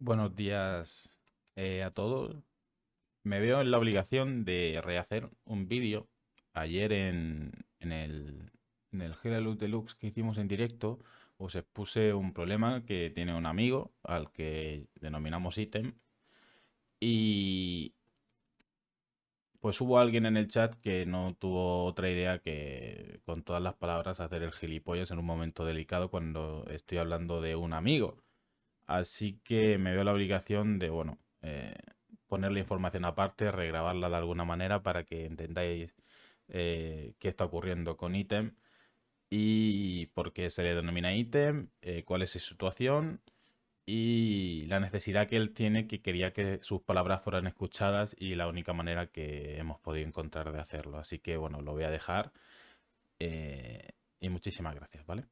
Buenos días eh, a todos. Me veo en la obligación de rehacer un vídeo. Ayer en, el, en el Deluxe que hicimos en directo, os expuse un problema que tiene un amigo al que denominamos ítem. Y pues hubo alguien en el chat que no tuvo otra idea que con todas las palabras hacer el gilipollas en un momento delicado cuando estoy hablando de un amigo. Así que me veo la obligación de, bueno, eh, poner la información aparte, regrabarla de alguna manera para que entendáis eh, qué está ocurriendo con ítem y por qué se le denomina ítem, eh, cuál es su situación y la necesidad que él tiene que quería que sus palabras fueran escuchadas y la única manera que hemos podido encontrar de hacerlo. Así que bueno, lo voy a dejar y muchísimas gracias, ¿vale?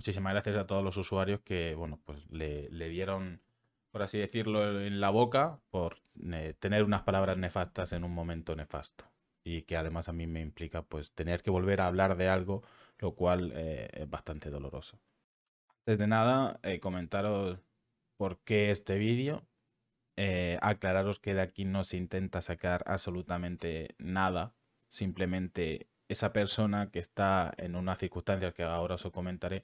muchísimas gracias a todos los usuarios que, bueno, pues le, dieron, por así decirlo, en la boca por eh, tener unas palabras nefastas en un momento nefasto. Y que además a mí me implica, pues, tener que volver a hablar de algo, lo cual eh, es bastante doloroso. Antes de nada, eh, comentaros por qué este vídeo. aclararos que de aquí no se intenta sacar absolutamente nada. Simplemente esa persona que está en unas circunstancias que ahora os comentaré,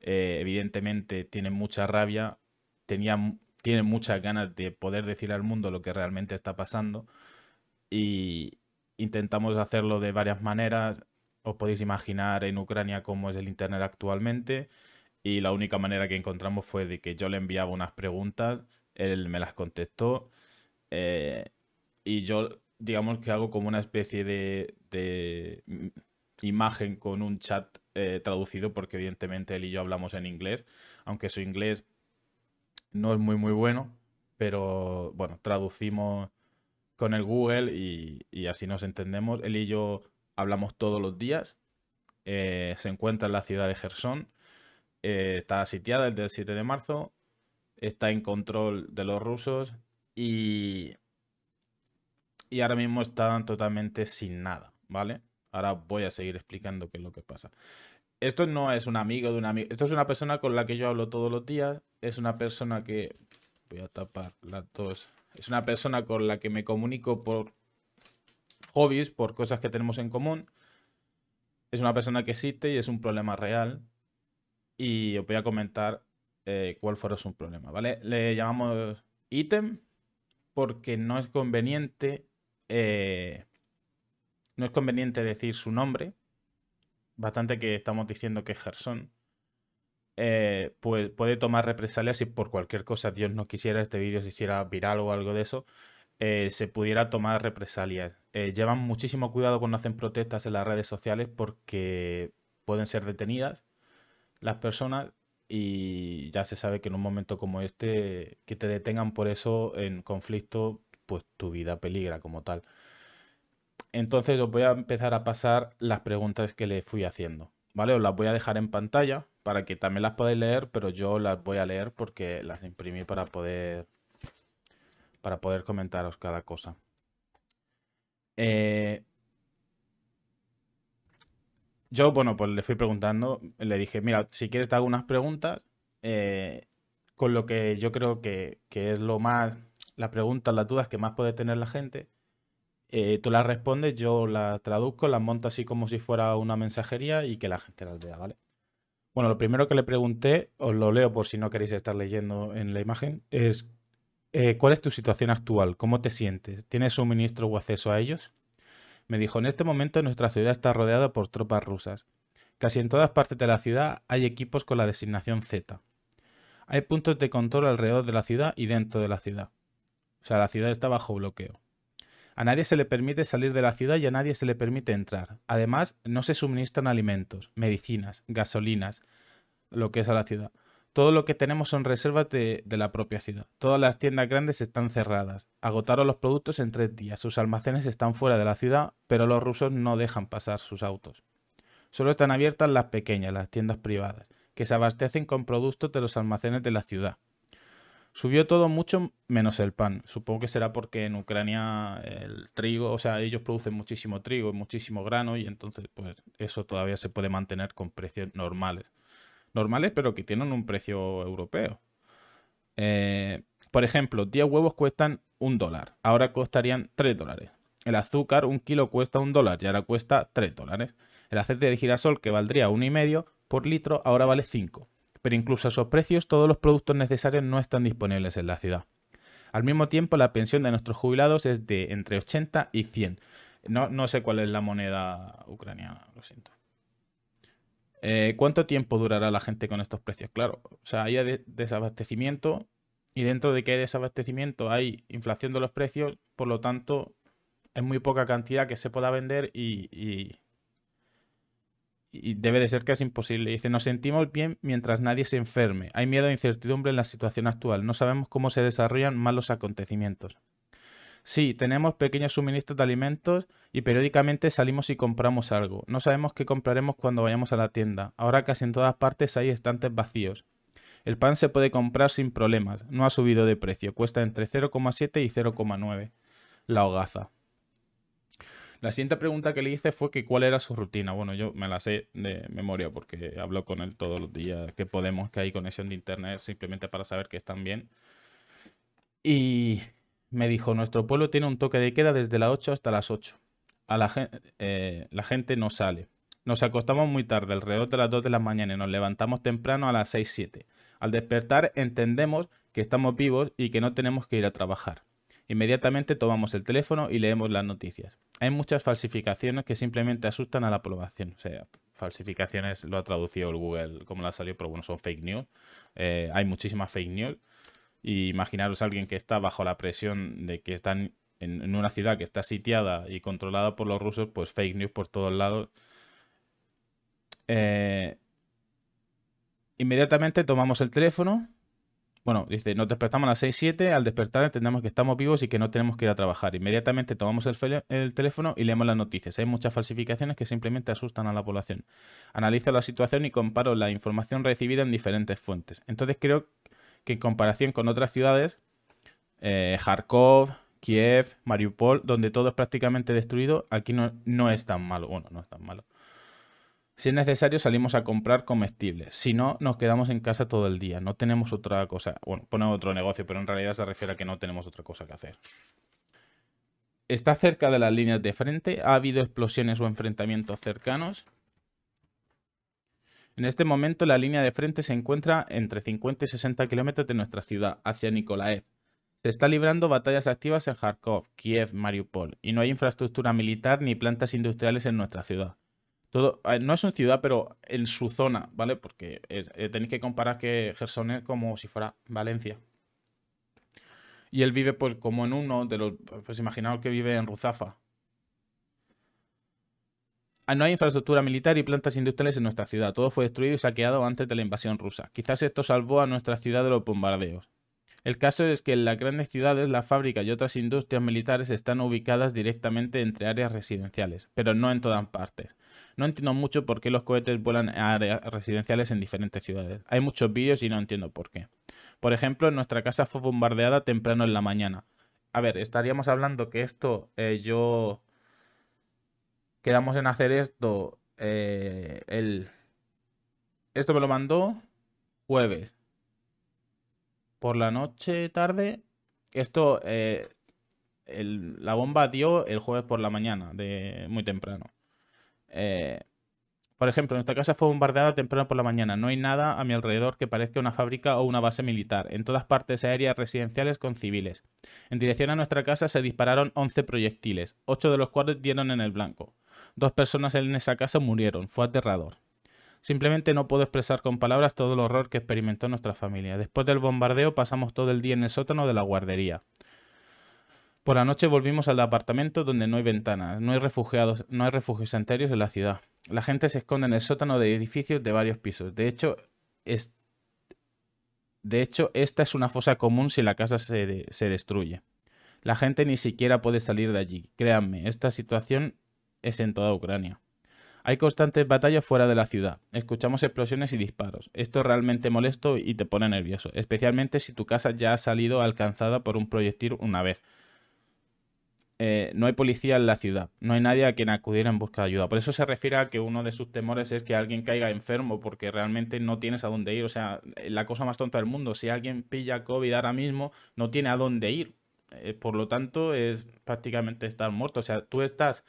eh, evidentemente tiene mucha rabia, tiene muchas ganas de poder decir al mundo lo que realmente está pasando y intentamos hacerlo de varias maneras. Os podéis imaginar en Ucrania cómo es el Internet actualmente y la única manera que encontramos fue de que yo le enviaba unas preguntas, él me las contestó eh, y yo digamos que hago como una especie de, imagen con un chat eh, traducido, porque evidentemente él y yo hablamos en inglés, aunque su inglés no es muy muy bueno, pero bueno, traducimos con el Google y, así nos entendemos. Él y yo hablamos todos los días. Eh, se encuentra en la ciudad de Gerson. Eh, está sitiada desde el 7 de marzo. Está en control de los rusos. Y y ahora mismo están totalmente sin nada, ¿vale? Ahora voy a seguir explicando qué es lo que pasa. Esto no es un amigo de un amigo, esto es una persona con la que yo hablo todos los días, es una persona que... Voy a tapar las dos. Es una persona con la que me comunico por hobbies, por cosas que tenemos en común. Es una persona que existe y es un problema real. Y os voy a comentar eh, cuál fuera su problema, ¿vale? Le llamamos ítem porque no es conveniente eh, no es conveniente decir su nombre, bastante que estamos diciendo que es Gerson. pues puede tomar represalias si por cualquier cosa Dios no quisiera este vídeo se hiciera viral o algo de eso, eh, se pudiera tomar represalias. llevan muchísimo cuidado cuando hacen protestas en las redes sociales porque pueden ser detenidas las personas y ya se sabe que en un momento como este que te detengan por eso en conflicto pues tu vida peligra como tal. Entonces os voy a empezar a pasar las preguntas que le fui haciendo, ¿vale? Os las voy a dejar en pantalla para que también las podáis leer, pero yo las voy a leer porque las imprimí para poder para poder comentaros cada cosa. Eh, yo, bueno, pues le fui preguntando, le dije, mira, si quieres te hago unas preguntas eh, con lo que yo creo que, que es lo más las preguntas, las dudas que más puede tener la gente. Eh, tú las respondes, yo las traduzco, las monto así como si fuera una mensajería y que la gente las vea, ¿vale? Bueno, lo primero que le pregunté, os lo leo por si no queréis estar leyendo en la imagen, es eh, ¿cuál es tu situación actual? ¿Cómo te sientes? ¿Tienes suministro o acceso a ellos? Me dijo, en este momento nuestra ciudad está rodeada por tropas rusas. Casi en todas partes de la ciudad hay equipos con la designación Z. Hay puntos de control alrededor de la ciudad y dentro de la ciudad. O sea, la ciudad está bajo bloqueo. A nadie se le permite salir de la ciudad y a nadie se le permite entrar. Además, no se suministran alimentos, medicinas, gasolinas, lo que es a la ciudad. Todo lo que tenemos son reservas de, la propia ciudad. Todas las tiendas grandes están cerradas. Agotaron los productos en tres días. Sus almacenes están fuera de la ciudad, pero los rusos no dejan pasar sus autos. Solo están abiertas las pequeñas, las tiendas privadas, que se abastecen con productos de los almacenes de la ciudad. Subió todo mucho menos el pan. Supongo que será porque en Ucrania el trigo, o sea, ellos producen muchísimo trigo y muchísimo grano y entonces pues eso todavía se puede mantener con precios normales. Normales pero que tienen un precio europeo. Eh, por ejemplo, 10 huevos cuestan un dólar. Ahora costarían 3 dólares. El azúcar, un kilo cuesta un dólar y ahora cuesta 3 dólares. El aceite de girasol, que valdría 1,5 por litro, ahora vale 5 pero incluso a esos precios todos los productos necesarios no están disponibles en la ciudad. Al mismo tiempo, la pensión de nuestros jubilados es de entre 80 y 100. No, sé cuál es la moneda ucraniana, lo siento. Eh, ¿Cuánto tiempo durará la gente con estos precios? Claro, o sea, hay desabastecimiento y dentro de que hay desabastecimiento hay inflación de los precios, por lo tanto, es muy poca cantidad que se pueda vender y y debe de ser que es imposible. Dice, nos sentimos bien mientras nadie se enferme. Hay miedo e incertidumbre en la situación actual. No sabemos cómo se desarrollan malos acontecimientos. Sí, tenemos pequeños suministros de alimentos y periódicamente salimos y compramos algo. No sabemos qué compraremos cuando vayamos a la tienda. Ahora casi en todas partes hay estantes vacíos. El pan se puede comprar sin problemas. No ha subido de precio. Cuesta entre 0,7 y 0,9. La hogaza. La siguiente pregunta que le hice fue que cuál era su rutina. Bueno, yo me la sé de memoria porque hablo con él todos los días que podemos, que hay conexión de internet simplemente para saber que están bien. Y me dijo, nuestro pueblo tiene un toque de queda desde las 8 hasta las 8. la, gente, eh, la gente no sale. Nos acostamos muy tarde, alrededor de las 2 de la mañana, y nos levantamos temprano a las 6, 7. Al despertar entendemos que estamos vivos y que no tenemos que ir a trabajar. Inmediatamente tomamos el teléfono y leemos las noticias. Hay muchas falsificaciones que simplemente asustan a la población. O sea, falsificaciones lo ha traducido el Google como la salió, pero bueno, son fake news. Eh, hay muchísimas fake news. Y imaginaros a alguien que está bajo la presión de que están en, una ciudad que está sitiada y controlada por los rusos, pues fake news por todos lados. Eh, inmediatamente tomamos el teléfono bueno, dice, nos despertamos a las 6, al despertar entendemos que estamos vivos y que no tenemos que ir a trabajar. Inmediatamente tomamos el, teléfono y leemos las noticias. Hay muchas falsificaciones que simplemente asustan a la población. Analizo la situación y comparo la información recibida en diferentes fuentes. Entonces creo que en comparación con otras ciudades, eh, Kharkov, Kiev, Mariupol, donde todo es prácticamente destruido, aquí no, no es tan malo. Bueno, no es tan malo. Si es necesario, salimos a comprar comestibles. Si no, nos quedamos en casa todo el día. No tenemos otra cosa. Bueno, pone otro negocio, pero en realidad se refiere a que no tenemos otra cosa que hacer. Está cerca de las líneas de frente. Ha habido explosiones o enfrentamientos cercanos. En este momento, la línea de frente se encuentra entre 50 y 60 kilómetros de nuestra ciudad, hacia Nikolaev. Se está librando batallas activas en Kharkov, Kiev, Mariupol, y no hay infraestructura militar ni plantas industriales en nuestra ciudad. Eh, no es una ciudad, pero en su zona, ¿vale? Porque eh, eh, tenéis que comparar que Gerson es como si fuera Valencia. Y él vive, pues, como en uno de los. Pues imaginaos que vive en Ruzafa. Ah, no hay infraestructura militar y plantas industriales en nuestra ciudad. Todo fue destruido y saqueado antes de la invasión rusa. Quizás esto salvó a nuestra ciudad de los bombardeos. El caso es que en las grandes ciudades las fábricas y otras industrias militares están ubicadas directamente entre áreas residenciales, pero no en todas partes. No entiendo mucho por qué los cohetes vuelan a áreas residenciales en diferentes ciudades. Hay muchos vídeos y no entiendo por qué. Por ejemplo, nuestra casa fue bombardeada temprano en la mañana. A ver, estaríamos hablando que esto eh, yo... Quedamos en hacer esto eh, Esto me lo mandó jueves por la noche tarde. Esto, eh, la bomba dio el jueves por la mañana, de muy temprano. Eh, por ejemplo, nuestra casa fue bombardeada temprano por la mañana. No hay nada a mi alrededor que parezca una fábrica o una base militar. En todas partes aéreas residenciales con civiles. En dirección a nuestra casa se dispararon 11 proyectiles, 8 de los cuales dieron en el blanco. Dos personas en esa casa murieron. Fue aterrador. Simplemente no puedo expresar con palabras todo el horror que experimentó nuestra familia. Después del bombardeo pasamos todo el día en el sótano de la guardería. Por la noche volvimos al apartamento donde no hay ventanas, no hay refugiados, no hay refugios enteros en la ciudad. La gente se esconde en el sótano de edificios de varios pisos. De hecho, es... de hecho esta es una fosa común si la casa se, se destruye. La gente ni siquiera puede salir de allí. Créanme, esta situación es en toda Ucrania. Hay constantes batallas fuera de la ciudad. Escuchamos explosiones y disparos. Esto es realmente molesto y te pone nervioso, especialmente si tu casa ya ha salido alcanzada por un proyectil una vez. Eh, no hay policía en la ciudad, no hay nadie a quien acudiera en busca de ayuda. Por eso se refiere a que uno de sus temores es que alguien caiga enfermo, porque realmente no tienes a dónde ir. O sea, eh, la cosa más tonta del mundo, si alguien pilla COVID ahora mismo, no tiene a dónde ir. Eh, por lo tanto, es prácticamente estar muerto. O sea, tú estás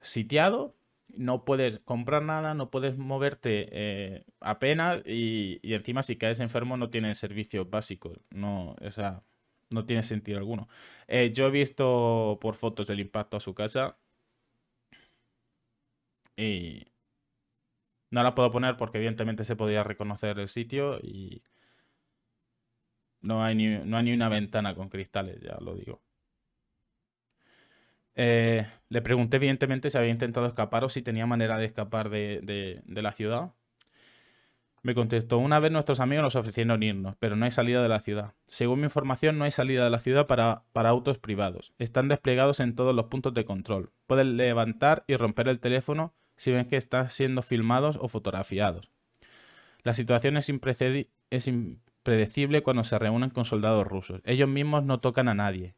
sitiado, no puedes comprar nada, no puedes moverte eh, apenas y, encima si caes enfermo no tienes servicios básicos, no, o sea, no tiene sentido alguno. Eh, yo he visto por fotos el impacto a su casa y no la puedo poner porque evidentemente se podía reconocer el sitio y no hay no hay ni una ventana con cristales, ya lo digo. Eh, le pregunté, evidentemente, si había intentado escapar o si tenía manera de escapar de, la ciudad. Me contestó, una vez nuestros amigos nos ofrecieron irnos, pero no hay salida de la ciudad. Según mi información, no hay salida de la ciudad para, autos privados. Están desplegados en todos los puntos de control. Pueden levantar y romper el teléfono si ven que están siendo filmados o fotografiados. La situación es impredecible cuando se reúnen con soldados rusos. Ellos mismos no tocan a nadie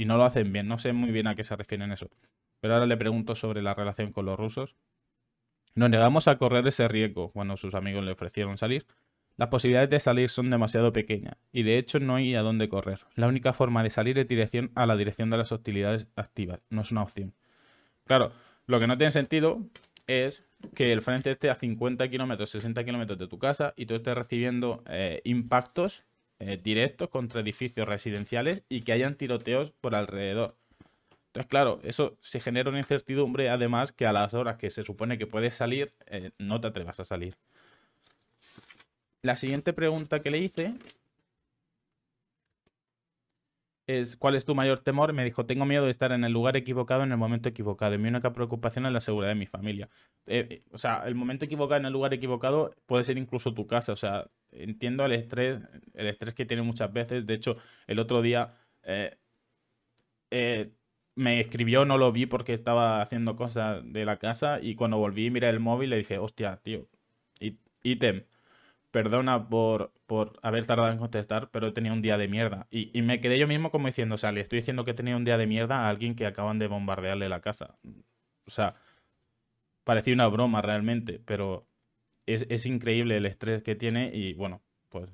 y no lo hacen bien. No sé muy bien a qué se refieren eso. Pero ahora le pregunto sobre la relación con los rusos. Nos negamos a correr ese riesgo cuando sus amigos le ofrecieron salir. Las posibilidades de salir son demasiado pequeñas, y de hecho no hay a dónde correr. La única forma de salir es dirección a la dirección de las hostilidades activas, no es una opción. Claro, lo que no tiene sentido es que el frente esté a 50 kilómetros, 60 kilómetros de tu casa y tú estés recibiendo eh, impactos eh, directos contra edificios residenciales y que hayan tiroteos por alrededor. Entonces, claro, eso se genera una incertidumbre, además que a las horas que se supone que puedes salir, eh, no te atrevas a salir. La siguiente pregunta que le hice es, ¿cuál es tu mayor temor? Me dijo, tengo miedo de estar en el lugar equivocado en el momento equivocado. Y mi única preocupación es la seguridad de mi familia. Eh, o sea, el momento equivocado en el lugar equivocado puede ser incluso tu casa. O sea, entiendo el estrés, el estrés que tiene muchas veces. De hecho, el otro día eh, eh, me escribió, no lo vi porque estaba haciendo cosas de la casa y cuando volví miré el móvil le dije, hostia, tío, ítem, perdona por, haber tardado en contestar, pero tenía un día de mierda. Y, y me quedé yo mismo como diciendo, o sea, le estoy diciendo que he tenido un día de mierda a alguien que acaban de bombardearle la casa. O sea, parecía una broma realmente, pero es, increíble el estrés que tiene y bueno, pues...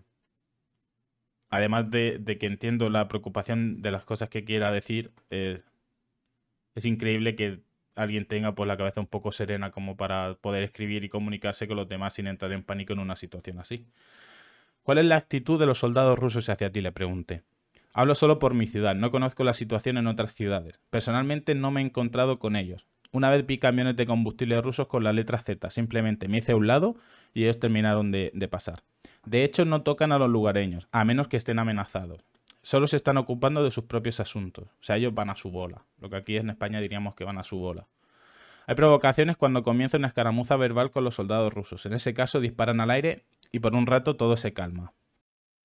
Además de, que entiendo la preocupación de las cosas que quiera decir, es increíble que alguien tenga pues la cabeza un poco serena como para poder escribir y comunicarse con los demás sin entrar en pánico en una situación así. ¿Cuál es la actitud de los soldados rusos hacia ti? Le pregunté. Hablo solo por mi ciudad, no conozco la situación en otras ciudades. Personalmente no me he encontrado con ellos. Una vez vi camiones de combustible rusos con la letra Z, simplemente me hice a un lado y ellos terminaron de, de pasar. De hecho, no tocan a los lugareños, a menos que estén amenazados. Solo se están ocupando de sus propios asuntos. O sea, ellos van a su bola. Lo que aquí en España diríamos que van a su bola. Hay provocaciones cuando comienza una escaramuza verbal con los soldados rusos. En ese caso disparan al aire y por un rato todo se calma.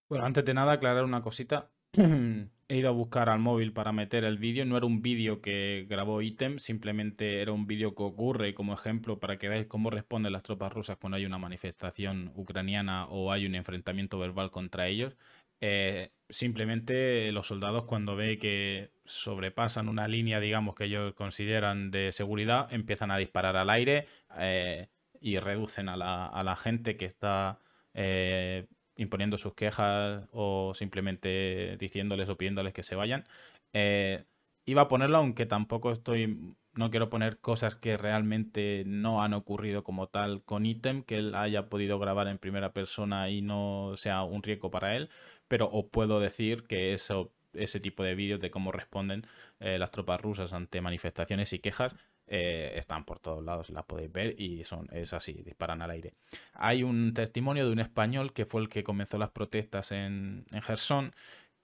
Bueno, antes de nada aclarar una cosita. he ido a buscar al móvil para meter el vídeo. No era un vídeo que grabó ítem, simplemente era un vídeo que ocurre como ejemplo para que veáis cómo responden las tropas rusas cuando hay una manifestación ucraniana o hay un enfrentamiento verbal contra ellos. Eh, simplemente los soldados cuando ve que sobrepasan una línea, digamos, que ellos consideran de seguridad, empiezan a disparar al aire eh, y reducen a la, gente que está... Eh, imponiendo sus quejas o simplemente diciéndoles o pidiéndoles que se vayan. Eh, iba a ponerlo, aunque tampoco estoy. No quiero poner cosas que realmente no han ocurrido como tal con ítem, que él haya podido grabar en primera persona y no sea un riesgo para él. Pero os puedo decir que eso, ese tipo de vídeos de cómo responden eh, las tropas rusas ante manifestaciones y quejas eh, están por todos lados, las podéis ver y son, es así, disparan al aire. Hay un testimonio de un español que fue el que comenzó las protestas en, en Gerson,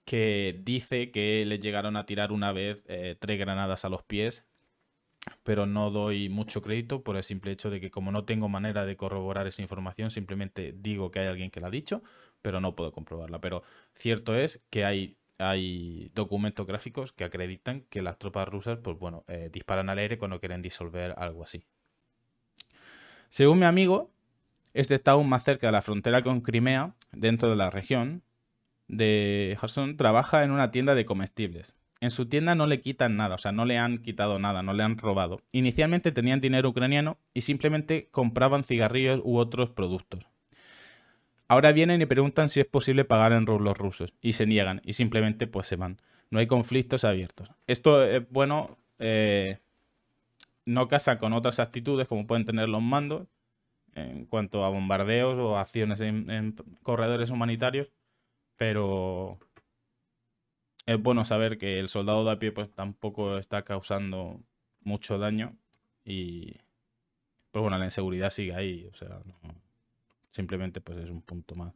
que dice que le llegaron a tirar una vez eh, tres granadas a los pies, pero no doy mucho crédito por el simple hecho de que como no tengo manera de corroborar esa información, simplemente digo que hay alguien que la ha dicho, pero no puedo comprobarla. Pero cierto es que hay hay documentos gráficos que acreditan que las tropas rusas, pues bueno, eh, disparan al aire cuando quieren disolver algo así. Según mi amigo, este está aún más cerca de la frontera con Crimea, dentro de la región de Kherson, trabaja en una tienda de comestibles. En su tienda no le quitan nada, o sea, no le han quitado nada, no le han robado. Inicialmente tenían dinero ucraniano y simplemente compraban cigarrillos u otros productos. Ahora vienen y preguntan si es posible pagar en rublos rusos y se niegan y simplemente pues se van. No hay conflictos abiertos. Esto es eh, bueno, eh, no casa con otras actitudes como pueden tener los mandos en cuanto a bombardeos o acciones en, corredores humanitarios, pero es bueno saber que el soldado de a pie pues tampoco está causando mucho daño y pues bueno, la inseguridad sigue ahí, o sea, no Simplemente pues es un punto más.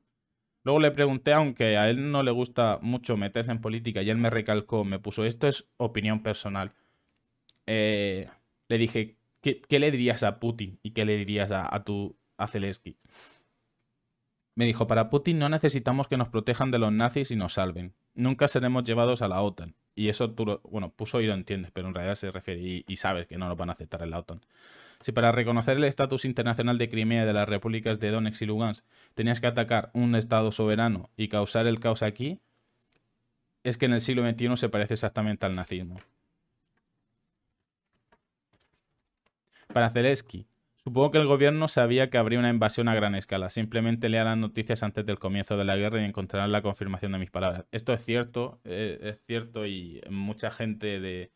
Luego le pregunté, aunque a él no le gusta mucho meterse en política, y él me recalcó, me puso, esto es opinión personal. Eh, le dije, ¿qué, le dirías a Putin y qué le dirías a, tu a Zelensky? Me dijo, para Putin no necesitamos que nos protejan de los nazis y nos salven. Nunca seremos llevados a la OTAN. Y eso tú, lo, bueno, puso y lo entiendes, pero en realidad se refiere y sabes que no nos van a aceptar en la OTAN. Si para reconocer el estatus internacional de Crimea y de las repúblicas de Donetsk y Lugansk tenías que atacar un Estado soberano y causar el caos aquí, es que en el siglo XXI se parece exactamente al nazismo. Para Zelensky, supongo que el gobierno sabía que habría una invasión a gran escala. Simplemente lea las noticias antes del comienzo de la guerra y encontrarán la confirmación de mis palabras. Esto es cierto, eh, es cierto y mucha gente de,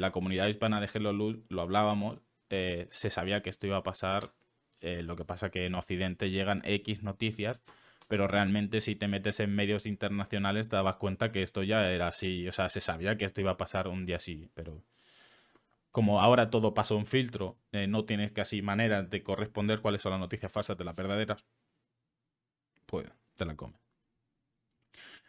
la comunidad hispana de Hello Luz lo hablábamos eh, se sabía que esto iba a pasar. Eh, lo que pasa que en Occidente llegan X noticias, pero realmente si te metes en medios internacionales te dabas cuenta que esto ya era así. O sea, se sabía que esto iba a pasar un día así, pero como ahora todo pasa un filtro, eh, no tienes casi manera de corresponder cuáles son las noticias falsas de las verdaderas, pues te la comes.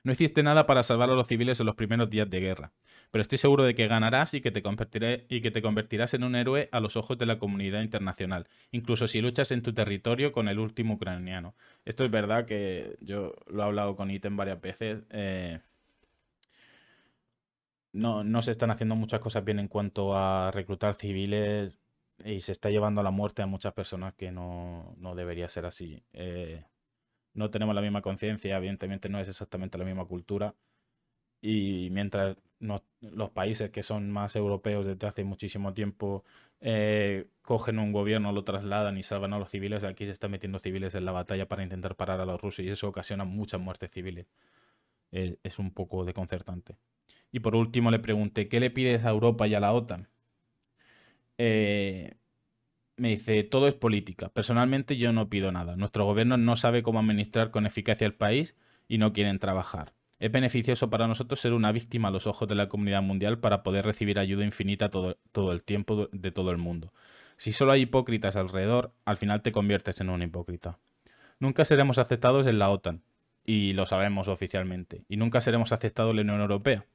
No hiciste nada para salvar a los civiles en los primeros días de guerra, pero estoy seguro de que ganarás y que te, convertiré, y que te convertirás en un héroe a los ojos de la comunidad internacional, incluso si luchas en tu territorio con el último ucraniano. Esto es verdad que yo lo he hablado con Iten varias veces. Eh, no, se están haciendo muchas cosas bien en cuanto a reclutar civiles y se está llevando a la muerte a muchas personas que no, debería ser así. Eh, no tenemos la misma conciencia, evidentemente no es exactamente la misma cultura. Y mientras los países que son más europeos desde hace muchísimo tiempo eh, cogen un gobierno, lo trasladan y salvan a los civiles, aquí se están metiendo civiles en la batalla para intentar parar a los rusos y eso ocasiona muchas muertes civiles. es un poco desconcertante. Y por último le pregunté, ¿qué le pides a Europa y a la OTAN? Eh, me dice, todo es política. Personalmente yo no pido nada. Nuestro gobierno no sabe cómo administrar con eficacia el país y no quieren trabajar. Es beneficioso para nosotros ser una víctima a los ojos de la comunidad mundial para poder recibir ayuda infinita todo, el tiempo de todo el mundo. Si solo hay hipócritas alrededor, al final te conviertes en un hipócrita. Nunca seremos aceptados en la OTAN, y lo sabemos oficialmente, y nunca seremos aceptados en la Unión Europea,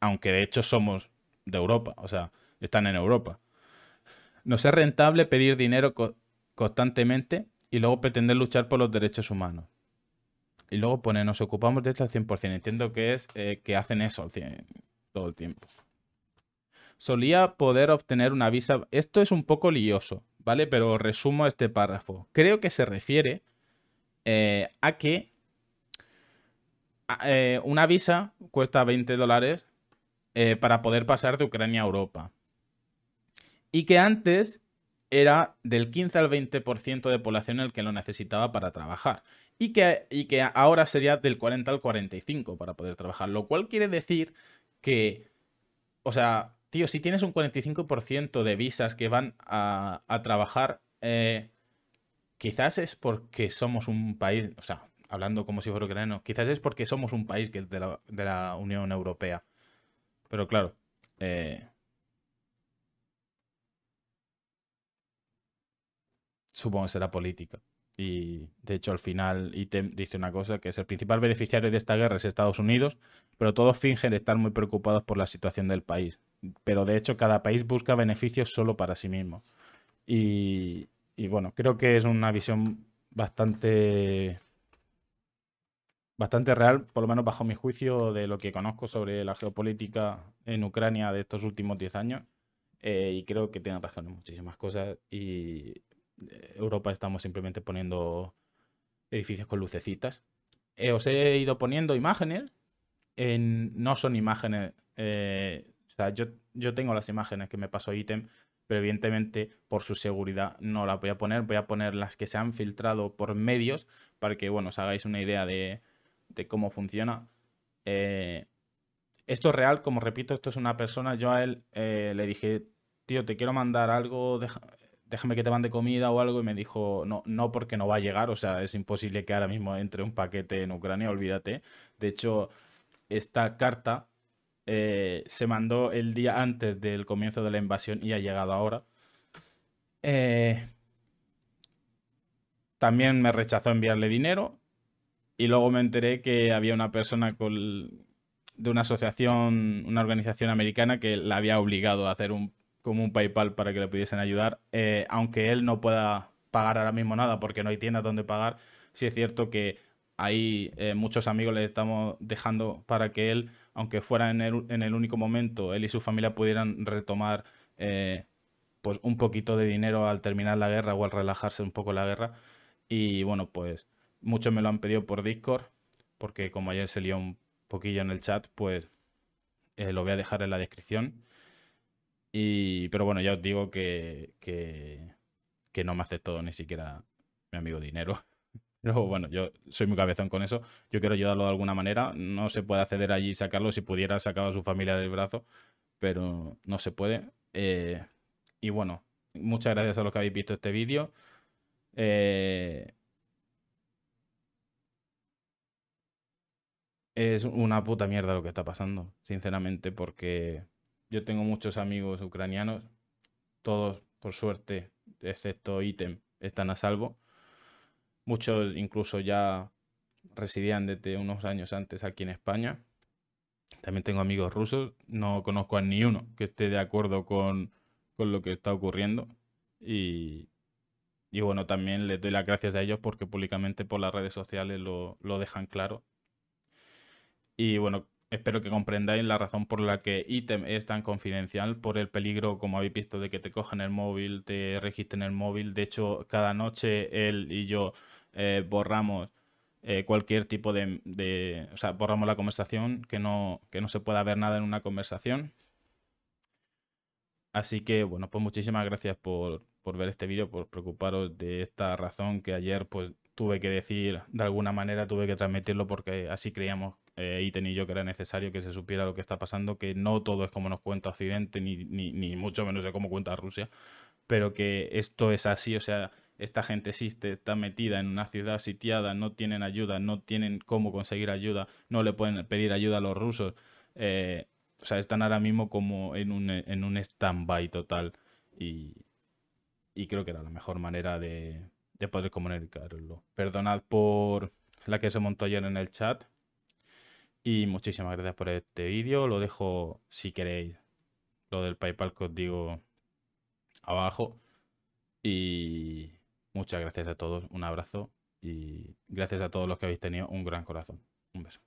aunque de hecho somos de Europa, o sea, están en Europa. No es rentable pedir dinero constantemente y luego pretender luchar por los derechos humanos. Y luego pone, pues, nos ocupamos de esto al 100%. Entiendo que es eh, que hacen eso todo el tiempo. Solía poder obtener una visa. Esto es un poco lioso, ¿vale? Pero resumo este párrafo. Creo que se refiere eh, a que eh, una visa cuesta 20 dólares para poder pasar de Ucrania a Europa y que antes era del 15 al 20% de población el que lo necesitaba para trabajar y que, que ahora sería del 40 al 45 para poder trabajar, lo cual quiere decir que, o sea, tío, si tienes un 45% de visas que van a, trabajar, eh, quizás es porque somos un país, o sea, hablando como si fuera ucraniano, quizás es porque somos un país que de, la, Unión Europea. Pero claro, eh, supongo que será política. Y de hecho al final ITEM dice una cosa, que es el principal beneficiario de esta guerra es Estados Unidos, pero todos fingen estar muy preocupados por la situación del país. Pero de hecho cada país busca beneficios solo para sí mismo. Y, bueno, creo que es una visión bastante bastante real, por lo menos bajo mi juicio de lo que conozco sobre la geopolítica en Ucrania de estos últimos 10 años. Eh, y creo que tienen razón en muchísimas cosas. Y, eh, Europa estamos simplemente poniendo edificios con lucecitas. Eh, os he ido poniendo imágenes. Eh, no son imágenes. o sea, yo, tengo las imágenes que me pasó ítem, pero evidentemente por su seguridad no las voy a poner. Voy a poner las que se han filtrado por medios para que, bueno, os hagáis una idea de, cómo funciona. esto es real, como repito, esto es una persona. Yo a él le dije, tío, te quiero mandar algo, déjame que te mande comida o algo. Y me dijo, no, no, porque no va a llegar. O sea, es imposible que ahora mismo entre un paquete en Ucrania, olvídate. De hecho, esta carta eh, se mandó el día antes del comienzo de la invasión y ha llegado ahora. Eh, también me rechazó enviarle dinero. Y luego me enteré que había una persona de una asociación, una organización americana que la había obligado a hacer un como un PayPal para que le pudiesen ayudar, eh, aunque él no pueda pagar ahora mismo nada porque no hay tienda donde pagar, sí es cierto que ahí eh, muchos amigos le estamos dejando para que él, aunque fuera en el, único momento, él y su familia pudieran retomar eh, pues un poquito de dinero al terminar la guerra o al relajarse un poco la guerra. Y bueno, pues muchos me lo han pedido por Discord, porque como ayer se lió un poquillo en el chat, pues lo voy a dejar en la descripción pero bueno, ya os digo que, no me aceptó ni siquiera mi amigo dinero. Pero bueno, yo soy muy cabezón con eso. Yo quiero ayudarlo de alguna manera. No se puede acceder allí y sacarlo. Si pudiera, sacar a su familia del brazo. Pero no se puede. Eh, y bueno, muchas gracias a los que habéis visto este vídeo. Eh, es una puta mierda lo que está pasando, sinceramente, porque yo tengo muchos amigos ucranianos, todos, por suerte, excepto ítem, están a salvo. Muchos incluso ya residían desde unos años antes aquí en España. También tengo amigos rusos, no conozco a ni uno que esté de acuerdo con, lo que está ocurriendo. Y, bueno, también les doy las gracias a ellos porque públicamente por las redes sociales lo, lo dejan claro. Y bueno, Espero que comprendáis la razón por la que ítem es tan confidencial, por el peligro, como habéis visto, de que te cojan el móvil, te registren el móvil. De hecho, cada noche él y yo eh, borramos eh, cualquier tipo de, O sea, borramos la conversación, que no, que no se pueda ver nada en una conversación. Así que, bueno, pues muchísimas gracias por, ver este vídeo, por preocuparos de esta razón que ayer pues tuve que decir, de alguna manera tuve que transmitirlo porque así creíamos eh, Iten yo que era necesario que se supiera lo que está pasando, que no todo es como nos cuenta Occidente, ni, ni, ni mucho menos de como cuenta Rusia, pero que esto es así, o sea, esta gente existe, está metida en una ciudad sitiada, no tienen ayuda, no tienen cómo conseguir ayuda, no le pueden pedir ayuda a los rusos. Eh, o sea, están ahora mismo como en un, en un stand-by total. Y, y, creo que era la mejor manera de, de poder comunicarlo. Perdonad por la que se montó ayer en el chat, y muchísimas gracias por este vídeo. Lo dejo, si queréis, lo del PayPal que os digo abajo. Y muchas gracias a todos. Un abrazo. Y gracias a todos los que habéis tenido un gran corazón. Un beso.